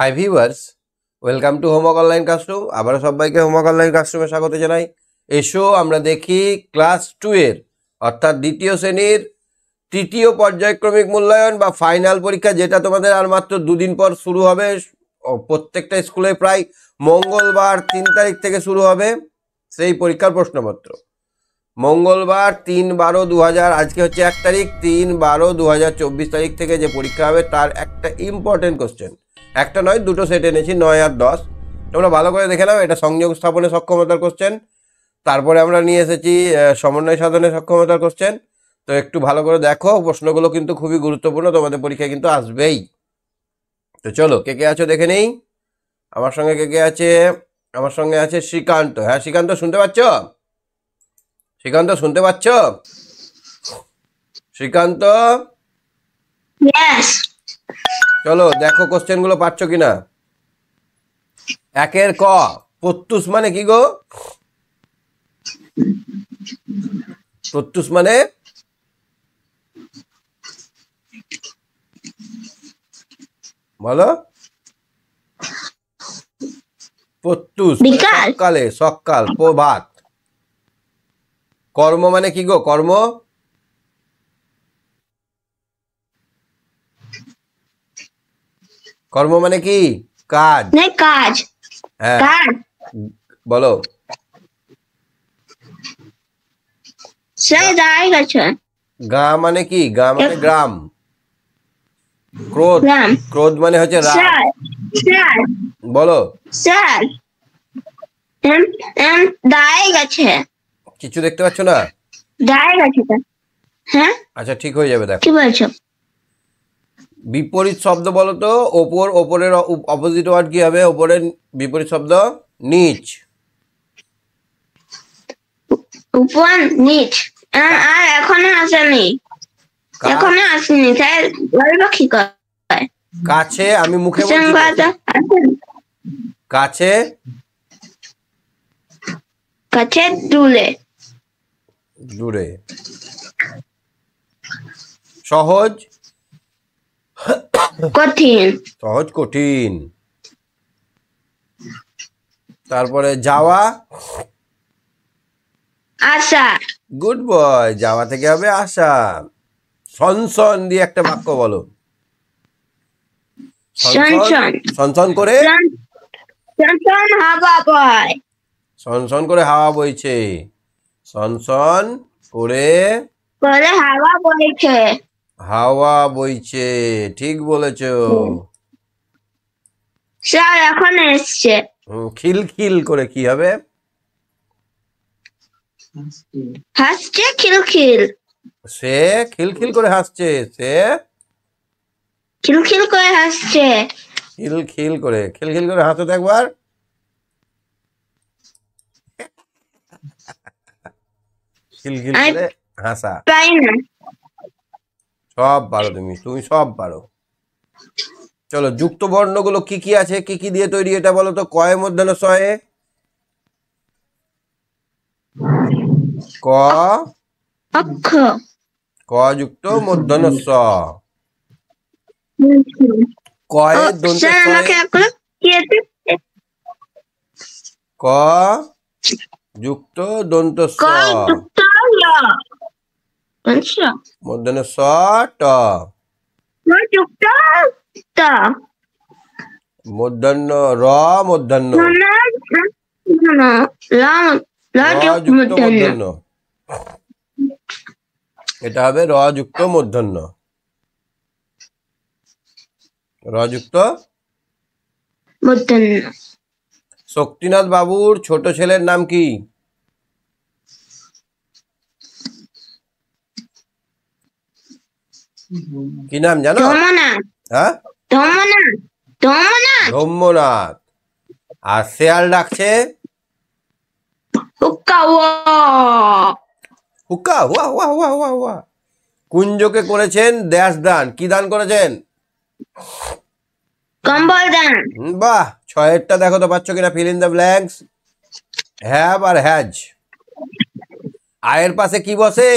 High viewers welcome to homework online classroom আবারও সবাইকে homework online ক্লাসরুমে স্বাগত জানাই এসো আমরা দেখি ক্লাস টুয়ের অর্থাৎ দ্বিতীয় শ্রেণীর তৃতীয় পর্যায়ক্রমিক মূল্যায়ন বা ফাইনাল পরীক্ষা যেটা তোমাদের আর মাত্র দুদিন পর শুরু হবে প্রত্যেকটা স্কুলে প্রায় মঙ্গলবার তিন তারিখ থেকে শুরু হবে সেই পরীক্ষার প্রশ্নপত্র মঙ্গলবার তিন বারো দু আজকে হচ্ছে এক তারিখ তিন বারো দু তারিখ থেকে যে পরীক্ষা হবে তার একটা ইম্পর্টেন্ট কোশ্চেন একটা নয় দুটো সেট এনেছি নয় আর দশ তোমরা ভালো করে দেখে নাও এটা সংযোগ স্থাপনে সক্ষমতার কোশ্চেন তারপরে আমরা নিয়ে এসেছি সমন্বয় সাধনে সক্ষমতার কোশ্চেন তো একটু ভালো করে দেখো প্রশ্নগুলো কিন্তু খুবই গুরুত্বপূর্ণ তোমাদের পরীক্ষায় কিন্তু আসবেই তো চলো কে কে আছো দেখে নেই আমার সঙ্গে কে কে আছে আমার সঙ্গে আছে শ্রীকান্ত হ্যাঁ শ্রীকান্ত শুনতে পাচ্ছ শ্রীকান্ত শুনতে পাচ্ছ শ্রীকান্ত চলো দেখো কোশ্চেন গুলো পারছো কিনা একের ক প্রত্যুষ মানে কি গো প্রত্যুষ মানে বলো প্রত্যুষ মানে সকালে সকাল প্রভাত কর্ম মানে কি গো কর্ম কর্ম মানে কি কাজ হ্যাঁ। কাজ বলো গা মানে কি গা মানে গ্রাম ক্রোধ ক্রোধ মানে হচ্ছে বলো কিছু দেখতে পাচ্ছ না হ্যাঁ? আচ্ছা ঠিক হয়ে যাবে দেখো বিপরীত শব্দ বলো তো ওপর ওপরের অপোজিট ওয়ার্ড কি হবে ওপরের বিপরীত শব্দ নিচ উপর নিচ আর এখনো আসেনি এখনো কাছে আমি মুখে কাছে কাছে দূরে দূরে সহজ কঠিন সহজ কঠিন তারপরে যাওয়া আশা গুড বয় যাওয়া থেকে হবে আশা সনসন দিয়ে একটা বাক্য বলো সনসন করে সনসন করে হাওয়া বইছে সনসন করে করে হাওয়া বইছে হাওয়া বইছে ঠিক বলেছ স্যার এখন এসছে খিলখিল করে কি হবে হাসছে খিলখিল সে খিলখিল করে হাসছে সে খিলখিল করে হাসছে খিলখিল করে খিলখিল করে হাসো একবার খিলখিল করে হাসা পাই না সব পারো তুমি তুমি সব পারো চলো যুক্ত বর্ণগুলো কি কি আছে কি কি দিয়ে তৈরি এটা বলো তো কয় মধ্যাহ্ন সয়ে ক ক যুক্ত মধ্যাহ্ন স কয়ের দন্ত ক যুক্ত দন্ত স মধ্যে স ট মধ্যাহ্ন র মধ্যাহ্ন এটা হবে র যুক্ত মধ্যাহ্ন র যুক্ত মধ্যাহ্ন শক্তিনাথ বাবুর ছোট ছেলের নাম কি কি নাম জানো ধর্মনাথ হ্যাঁ? আর শেয়াল ডাকছে কুঞ্জকে করেছেন দেশ দান কি দান করেছেন বাহ ছয়েরটা দেখো তো পাচ্ছ কিনা fill in the blanks have আর হ্যাজ আয়ের পাশে কি বসে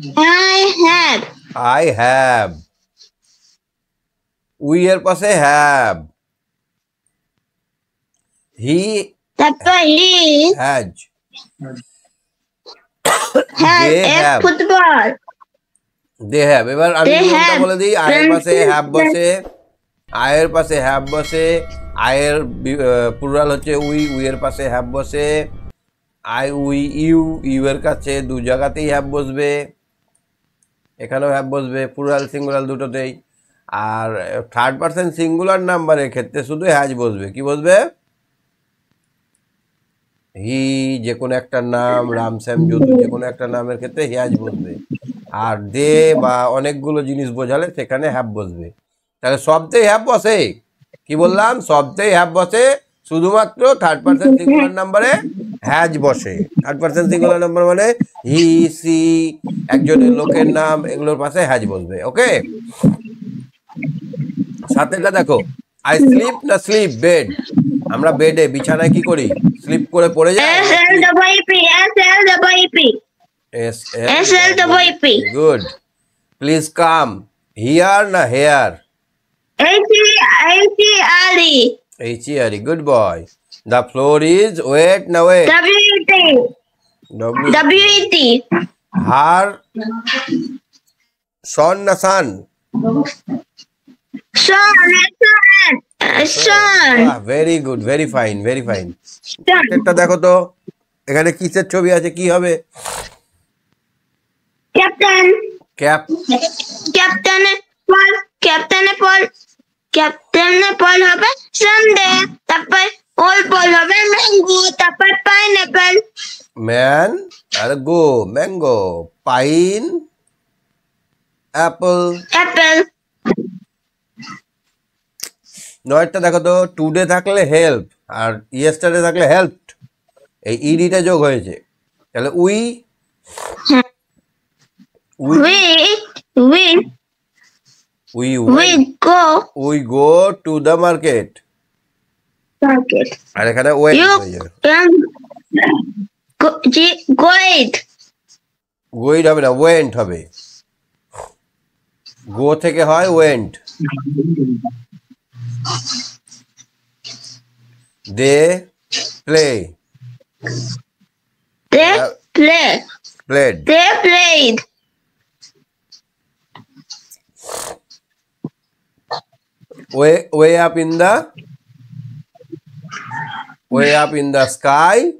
I have. I have. We এর পাশে হ্যাভ হি তারপর হি হ্যাজ হ্যাভ ফুটবল দে হ্যাভ এবার আমি কোনটা বলে দিই আয়ের পাশে হ্যাভ বসে আয়ের পাশে হ্যাভ বসে আয়ের প্লুরাল হচ্ছে উই উই এর পাশে হ্যাভ বসে আই উই ইউ ইউ এর কাছে দু জায়গাতেই হ্যাভ বসবে এখানেও হ্যাভ বসবে প্লুরাল সিঙ্গুলার দুটোতেই আর থার্ড পার্সন সিঙ্গুলার নাম্বারের ক্ষেত্রে শুধু হ্যাজ বসবে কি বসবে হি যে কোনো একটা নাম রামশ্যাম যদু যে কোনো একটা নামের ক্ষেত্রে হ্যাজ বসবে আর দে বা অনেকগুলো জিনিস বোঝালে সেখানে হ্যাভ বসবে তাহলে সবতেই হ্যাভ বসে কি বললাম সবতেই হ্যাভ বসে শুধুমাত্র থার্ড পার্সন সিঙ্গুলার নাম্বারে হ্যাজ বসে থার্ড পার্সন সিঙ্গুলার নাম্বার মানে হি সি একজনের লোকের নাম এগুলোর পাশে হ্যাজ বসবে ওকে সাথেটা দেখো আই স্লিপ না স্লিপ বেড আমরা বেডে বিছানায় কি করি স্লিপ করে পড়ে যাই S L W P S L W P S L W P good please come here না here S C I C R E H E R E. Good boy. The floor is wait now wait. W E T. W E T. Her son na son. Son son. Very good. Very fine. Very fine. একটা দেখো তো এখানে কিসের ছবি আছে কি হবে captain cap captain পল ক্যাপ্টেন পল ক্যাপ্টেনে ফল হবে সানডে তারপর ওল ফল হবে ম্যাঙ্গো তারপর পাইনাপল ম্যান আর go mango pine apple apple নয়টা দেখো তো টুডে থাকলে হেল্প আর ইয়েস্টারডে থাকলে হেল্প এই ইডিটা যোগ হয়েছে তাহলে উই হ্যাঁ। We we We we go. We go to the market. Market. you can go, it goid. Goid হবে না went হবে। গো থেকে হয় went. They play. They play. Played. They played. way way up in the way up in the sky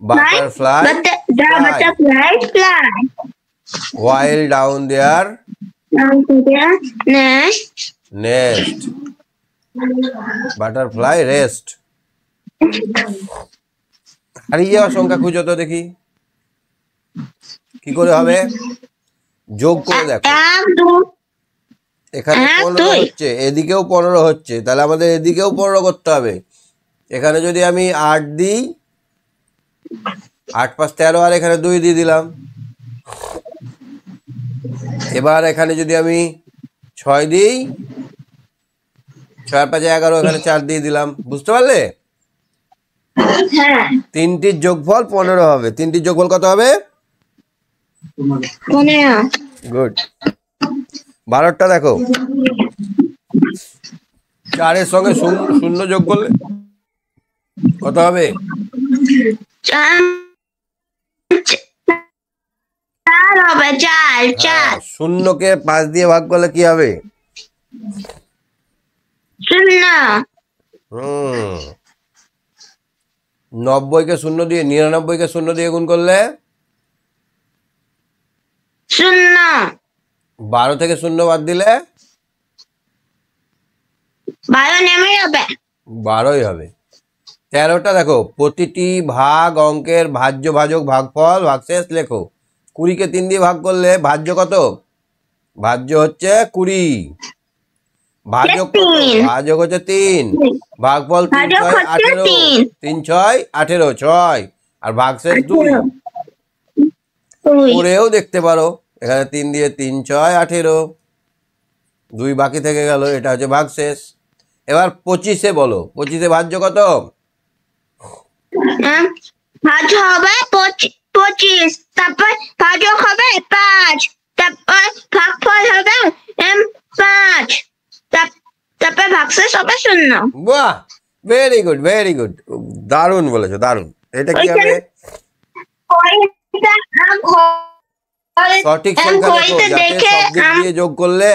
butterfly but the, the butterfly fly while down there down there nest nest butterfly rest আর ইয়ে সংখ্যা খুঁজো তো দেখি কি করে হবে যোগ করে দেখো 2 এখানে হ্যাঁ, পনেরো হচ্ছে এদিকেও পনেরো হচ্ছে তাহলে আমাদের এদিকেও পনেরো করতে হবে এখানে যদি আমি আট দিই আট পাঁচ তেরো আর এখানে দুই দিয়ে দিলাম এবার এখানে যদি আমি ছয় দিই ছয় পাঁচে এগারো এখানে চার দিয়ে দিলাম বুঝতে পারলে হ্যাঁ। তিনটির যোগফল পনেরো হবে তিনটির যোগফল কত হবে গুড বারোটা দেখো চারের সঙ্গে শূন্য যোগ করলে কত হবে হ্যাঁ, শূন্যকে পাঁচ দিয়ে ভাগ করলে কি হবে নব্বই কে শূন্য দিয়ে নিরানব্বই কে শূন্য দিয়ে গুণ করলে শূন্য বারো থেকে শূন্য বাদ দিলে বারোই হবে তেরোটা দেখো প্রতিটি ভাগ অঙ্কের ভাজ্য ভাজক ভাগফল ভাগশেষ লেখো কে তিন দিয়ে ভাগ করলে ভাজ্য কত ভাজ্য হচ্ছে কুড়ি ভাজক ভাজক হচ্ছে তিন ভাগফল তিন ছয় আঠেরো তিন ছয় আঠেরো ছয় আর ভাগশেষ দুই করেও দেখতে পারো এখানে তিন দিয়ে তিন ছয় আঠেরো দুই বাকি থেকে গেল এটা হচ্ছে ভাগ শেষ এবার পঁচিশে বলো পঁচিশে ভাজ্য কত হ্যাঁ, ভাজ দারুণ বলেছো দারুণ এটা কি হবে সঠিক সংখ্যা দেখো দিয়ে যোগ করলে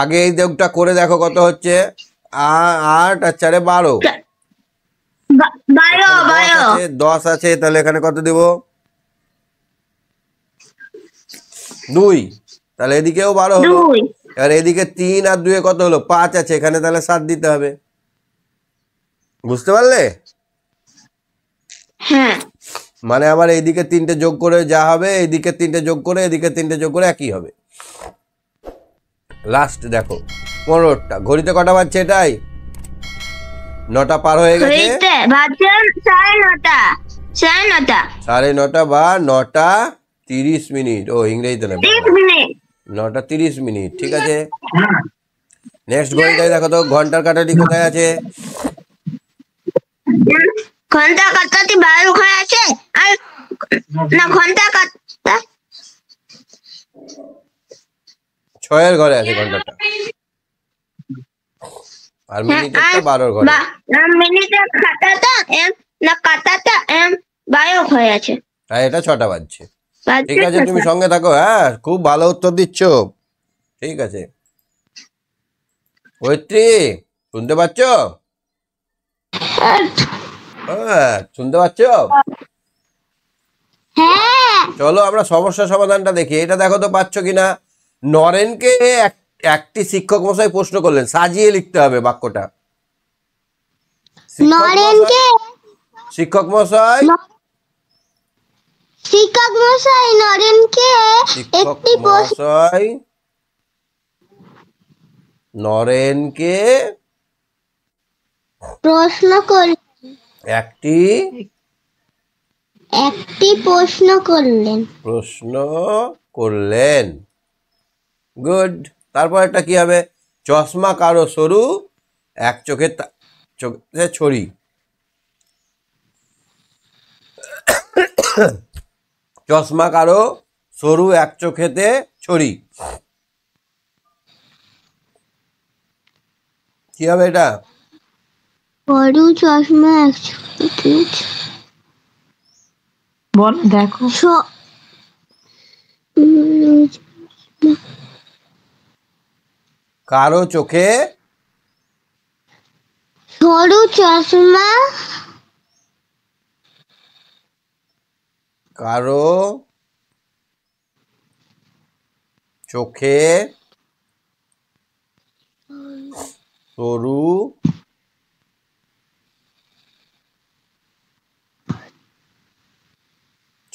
আগে এই যোগটা করে দেখো কত হচ্ছে আট আর চারে বারো দশ আছে তাহলে এখানে কত দিব দুই তাহলে এদিকেও বারো হলো এবার এদিকে তিন আর দুয়ে কত হলো পাঁচ আছে এখানে তাহলে সাত দিতে হবে বুঝতে পারলে হ্যাঁ। মানে আমার এইদিকে তিনটে যোগ করে যা হবে এইদিকে তিনটে যোগ করে এদিকে তিনটে যোগ করে একই হবে লাস্ট দেখো পনেরোটা ঘড়িতে কটা বাজছে এটাই নটা পার হয়ে গেছে সাড়ে নটা বা নটা তিরিশ মিনিট ও ইংরেজিতে নেবে নটা তিরিশ মিনিট ঠিক আছে নেক্সট হ্যাঁ। ঘড়িটাই দেখো তো ঘন্টার কাটাটি কোথায় আছে হ্যাঁ। ঘন্টা কাটাতে বারো ঘর আছে আর না ঘন্টা ছয়ের ঘরে আছে ঘন্টাটা আর হ্যাঁ, মিনিটটা বারোর ঘরে না মিনিটের খাতাটা এম না কাটাটা এম আছে এটা ছটা বাজছে ঠিক আছে তুমি সঙ্গে থাকো হ্যাঁ খুব ভালো উত্তর দিচ্ছ ঠিক আছে ওইত্রী শুনতে পাচ্ছ হ্যাঁ, শুনতে পাচ্ছ হ্যাঁ। চলো আমরা সমস্যা সমাধানটা দেখি এটা দেখো তো পাচ্ছ কিনা নরেনকে একটি শিক্ষক মশাই প্রশ্ন করলেন সাজিয়ে লিখতে হবে বাক্যটা শিক্ষক মশাই শিক্ষক মশাই নরেনকে একটি মশাই নরেনকে প্রশ্ন করলেন একটি একটি প্রশ্ন করলেন প্রশ্ন করলেন গুড তারপর একটা কি হবে চশমা কারো সরু এক চোখে চোখে ছড়ি চশমা কারো সরু এক চোখেতে ছড়ি কি হবে এটা বড় চশমা বল দেখো কারো চোখে সরু চশমা কারো চোখে সরু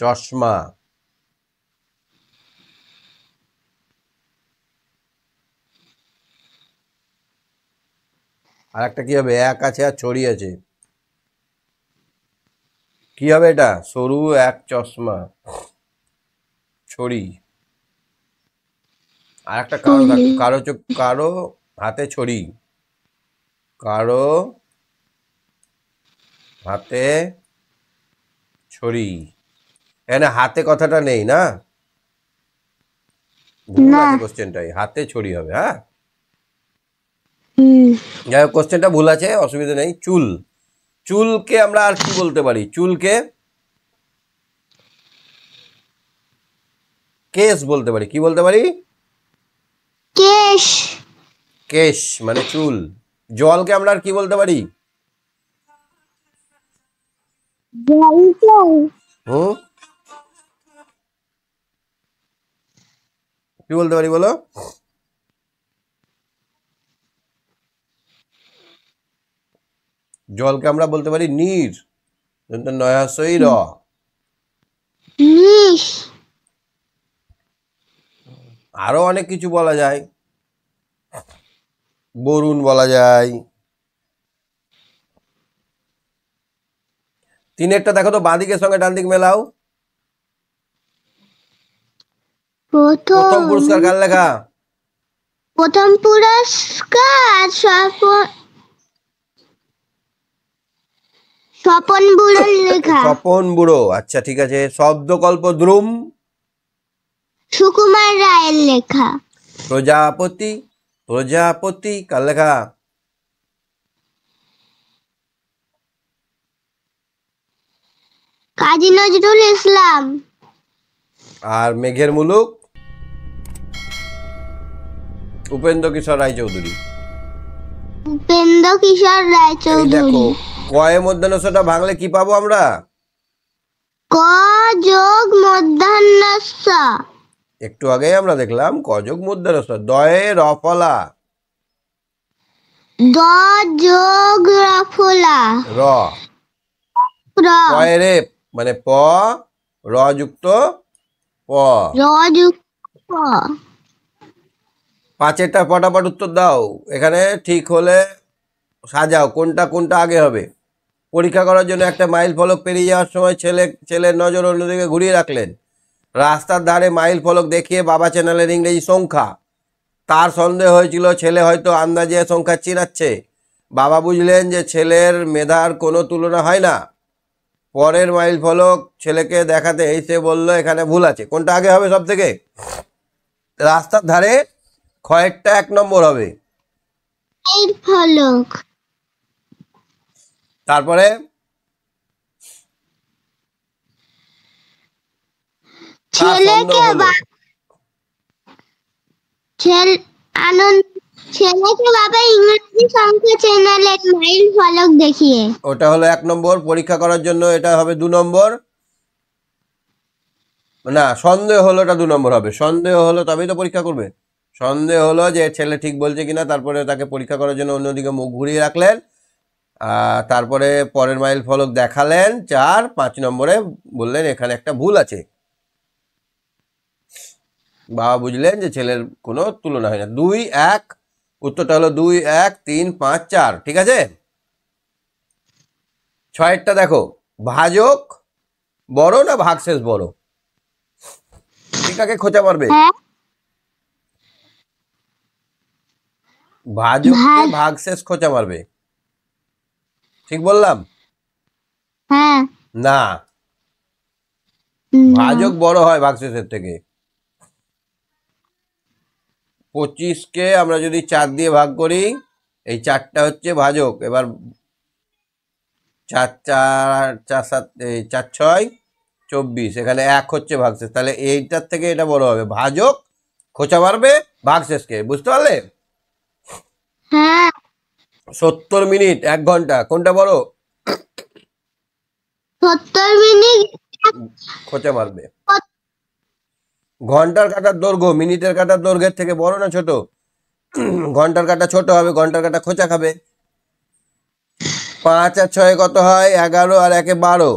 চশমা আর একটা কি হবে এক আছে আর ছড়ি আছে কী হবে এটা সরু এক চশমা ছড়ি আর একটা কারো কারো কারো হাতে ছড়ি কারো হাতে ছড়ি এখানে হাতে কথাটা নেই না হাতে ছড়ি হবে হ্যাঁ যাই হোক কোশ্চেনটা ভুল আছে অসুবিধা নেই চুল চুলকে আমরা আর কি বলতে পারি চুলকে কেশ বলতে পারি কি বলতে পারি কেশ কেশ মানে চুল জলকে আমরা আর কি বলতে পারি হুম কি বলতে পারি বলো জলকে আমরা বলতে পারি নির নয়াসই র আরো অনেক কিছু বলা যায় বরুণ বলা যায় তিনেরটা দেখো তো বাঁদিকের সঙ্গে ডান দিক মেলাও প্রথম পুরস্কার কার লেখা প্রথম পুরস্কার স্বপন স্বপন বুড়োর লেখা স্বপন বুড়ো আচ্ছা ঠিক আছে শব্দকল্প দ্রুম সুকুমার রায়ের লেখা প্রজাপতি প্রজাপতি কার লেখা কাজী নজরুল ইসলাম আর মেঘের মুলুক উপেন্দ্র কিশোর রায়চৌধুরী উপেন্দ্র কিশোর রায়চৌধুরী কয়ে ভাঙলে কি পাবো আমরা ক যোগ একটু আগে আমরা দেখলাম ক যোগ দয়ে রফলা দ যোগ রফলা র মানে প র যুক্ত প র যুক্ত প পাঁচেরটা ফটাফট উত্তর দাও এখানে ঠিক হলে সাজাও কোনটা কোনটা আগে হবে পরীক্ষা করার জন্য একটা মাইল ফলক পেরিয়ে যাওয়ার সময় ছেলে ছেলের নজর অন্যদিকে ঘুরিয়ে রাখলেন রাস্তার ধারে মাইল ফলক দেখিয়ে বাবা চ্যানেলের ইংরেজি সংখ্যা তার সন্দেহ হয়েছিল ছেলে হয়তো আন্দাজে সংখ্যা চিনাচ্ছে বাবা বুঝলেন যে ছেলের মেধার কোনো তুলনা হয় না পরের মাইল ফলক ছেলেকে দেখাতে এসে বলল এখানে ভুল আছে কোনটা আগে হবে সব থেকে রাস্তার ধারে খয়েরটা এক নম্বর হবে ফলক তারপরে ছেলেকে আনন্দ ছেলেকে বাবা ইংরেজি সংখ্যা চ্যানেলে মাইল ফলক দেখিয়ে ওটা হলো এক নম্বর পরীক্ষা করার জন্য এটা হবে দু নম্বর না সন্দেহ হলো এটা দু নম্বর হবে সন্দেহ হলো তবেই তো পরীক্ষা করবে সন্দেহ হলো যে ছেলে ঠিক বলছে কিনা তারপরে তাকে পরীক্ষা করার জন্য অন্যদিকে মুখ ঘুরিয়ে রাখলেন তারপরে পরের মাইল ফলক দেখালেন চার পাঁচ নম্বরে বললেন এখানে একটা ভুল আছে বাবা বুঝলেন যে ছেলের কোনো তুলনা হয় না দুই এক উত্তরটা হলো দুই এক তিন পাঁচ চার ঠিক আছে ছয়েরটা দেখো ভাজক বড় না ভাগশেষ বড় টিকাকে খোঁচা মারবে হ্যাঁ? ভাজককে ভাগশেষ খোঁচা মারবে ঠিক বললাম হ্যাঁ না ভাজক বড় হয় ভাগশেষের থেকে পঁচিশকে আমরা যদি চার দিয়ে ভাগ করি এই চারটা হচ্ছে ভাজক এবার চার চার চার সাত চার ছয় চব্বিশ এখানে এক হচ্ছে ভাগশেষ তাহলে এইটার থেকে এটা বড় হবে ভাজক খোঁচা মারবে ভাগশেষকে বুঝতে পারলে হ্যাঁ। সত্তর মিনিট এক ঘন্টা কোনটা বড় সত্তর মিনিট খোঁচা মারবে ঘন্টার কাটার দৈর্ঘ্য মিনিটের কাটার দৈর্ঘ্যের থেকে বড় না ছোট ঘন্টার কাটা ছোট হবে ঘন্টার কাটা খোঁচা খাবে পাঁচ আর ছয় কত হয় এগারো আর একে বারো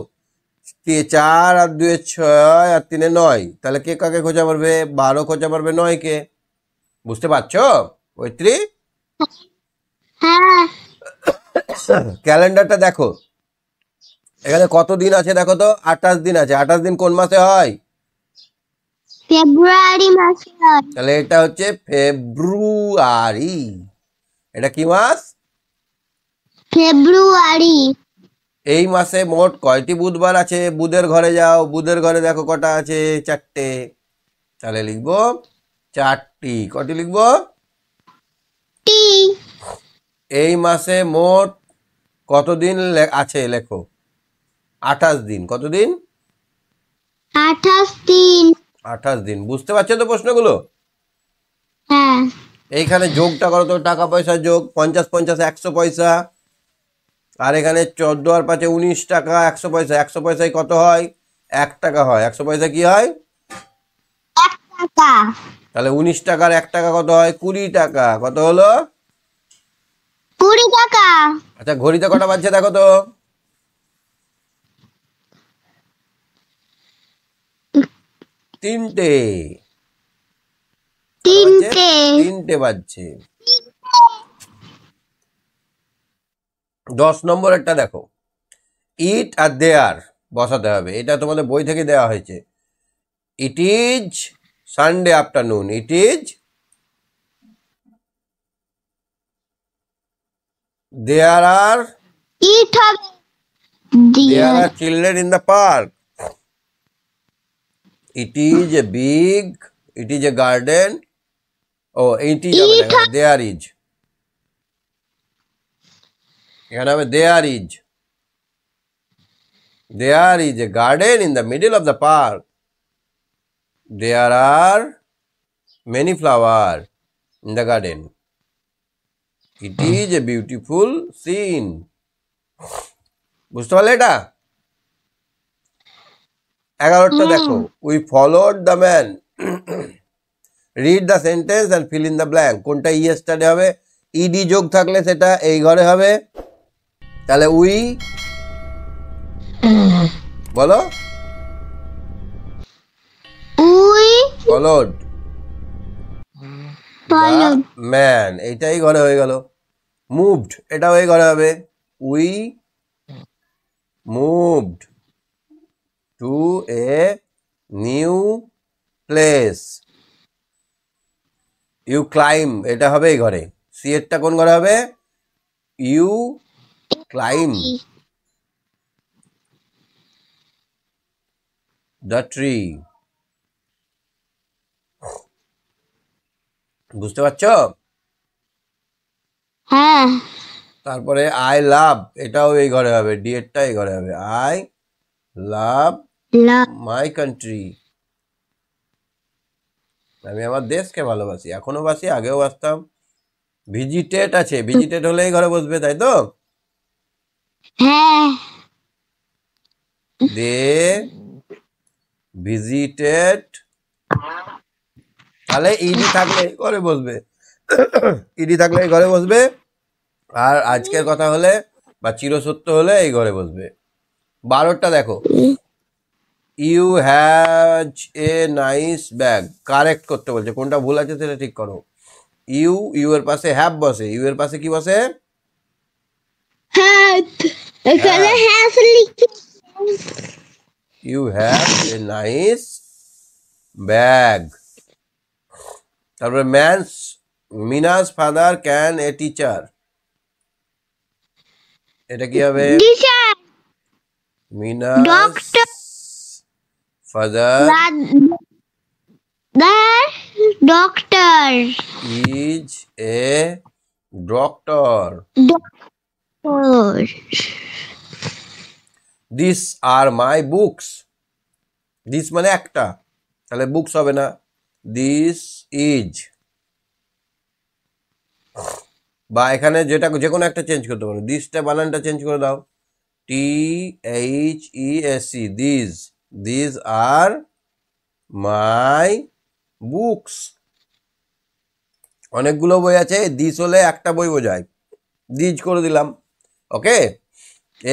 চার আর দুয়ে ছয় আর তিনে নয় তাহলে কে কাকে খোঁচা মারবে বারো খোঁচা মারবে নয় কে বুঝতে পারছো পঁয়ত্রিশ হ্যাঁ। ক্যালেন্ডারটা দেখো এখানে কত দিন আছে দেখো তো আঠাশ দিন আছে আঠাশ দিন কোন মাসে হয় ফেব্রুয়ারি মাসে তাহলে এটা হচ্ছে ফেব্রুয়ারি এটা কি মাস ফেব্রুয়ারি এই মাসে মোট কয়টি বুধবার আছে বুধের ঘরে যাও বুধের ঘরে দেখো কটা আছে চারটে তাহলে লিখবো চারটি কটি লিখবো টি এই মাসে মোট কতদিন আছে লেখো আঠাশ দিন কতদিন আঠাশ দিন আঠাশ দিন বুঝতে পারছো তো প্রশ্নগুলো হ্যাঁ। এইখানে যোগটা করো তো টাকা পয়সা যোগ পঞ্চাশ পঞ্চাশ একশো পয়সা আর এখানে চোদ্দ আর পাঁচে উনিশ টাকা একশো পয়সা একশো পয়সায় কত হয় এক টাকা হয় একশো পয়সা কি হয় তাহলে উনিশ টাকার এক টাকা কত হয় কুড়ি টাকা কত হলো কুড়ি টাকা আচ্ছা ঘড়িতে কটা বাজছে দেখো তো তিনটে তিনটে তিনটে বাজছে দশ নম্বর একটা দেখো ইট আর দেয়ার বসাতে হবে এটা তোমাদের বই থেকে দেওয়া হয়েছে it is Sunday afternoon. It is there are it there are children in the park. It is a big, it is a garden. Oh, it is it there is. Have, হবে there is there There is a garden in the middle of the park. there are many flower in the garden it hmm. is a beautiful scene বুঝতে পারলে এটা এগারোটা hmm. দেখো we followed the man read the sentence and fill in the blank কোনটা ইয়েস্টারে হবে ED যোগ থাকলে সেটা এই ঘরে হবে তাহলে উই hmm. বলো ম্যান এটাই ঘরে হয়ে গেল মুভড এটা হয়ে ঘরে হবে we moved to a new place you climb এটা হবে এই ঘরে সি কোন ঘরে হবে ইউ ক্লাইম দ্য ট্রি বুঝতে পারছো হ্যাঁ তারপরে আই লাভ এটাও এই ঘরে হবে ডিএডটা এই ঘরে হবে আই লাভ মাই কান্ট্রি আমি আমার দেশকে ভালোবাসি এখনো বাসি আগেও বাসতাম ভিজিটেড আছে ভিজিটেড হলে এই ঘরে বসবে তাই তো দে হ্যাঁ। ভিজিটেড তাহলে ইডি থাকলে ঘরে বসবে ইডি থাকলে এই ঘরে বসবে আর আজকের কথা হলে বা চিরসত্য হলে এই ঘরে বসবে বারোটা দেখো you has a nice bag correct করতে বলছে কোনটা ভুল আছে সেটা ঠিক করো ইউ ইউ এর পাশে হ্যাভ বসে ইউ এর পাশে কি বসে you have a nice bag তারপরে ম্যানস মিনাস ফাদার ক্যান এ টিচার এটা কি হবে মিনাস father doctor is a doctor this are my books this মানে একটা তাহলে বুকস হবে না দিস ইজ বা এখানে যেটা যে কোনো একটা চেঞ্জ করতে পারো দিসটা বানানটা চেঞ্জ করে দাও T H E S C this this are my books অনেকগুলো বই আছে দিস হলে একটা বই বোঝায় দিজ করে দিলাম okay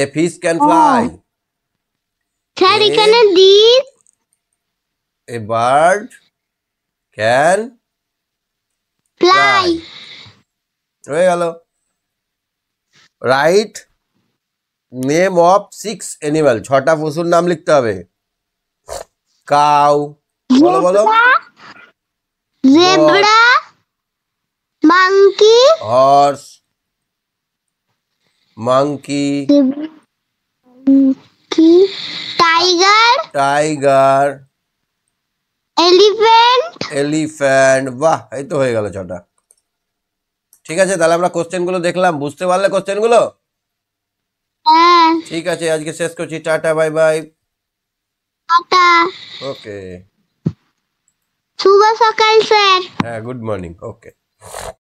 a fish can fly sir এখানে this a bird can fly হয়ে গেল write name of six animal ছটা পশুর নাম লিখতে হবে কাউ বলো বলো zebra monkey horse monkey tiger tiger elephant elephant বাহ এই তো হয়ে গেল ছটা ঠিক আছে তাহলে আমরা কোশ্চেনগুলো দেখলাম বুঝতে পারলে কোশ্চেনগুলো হ্যাঁ। ঠিক আছে আজকে শেষ করছি tata bye bye tata okay শুভ সকাল স্যার হ্যাঁ গুড মর্নিং ওকে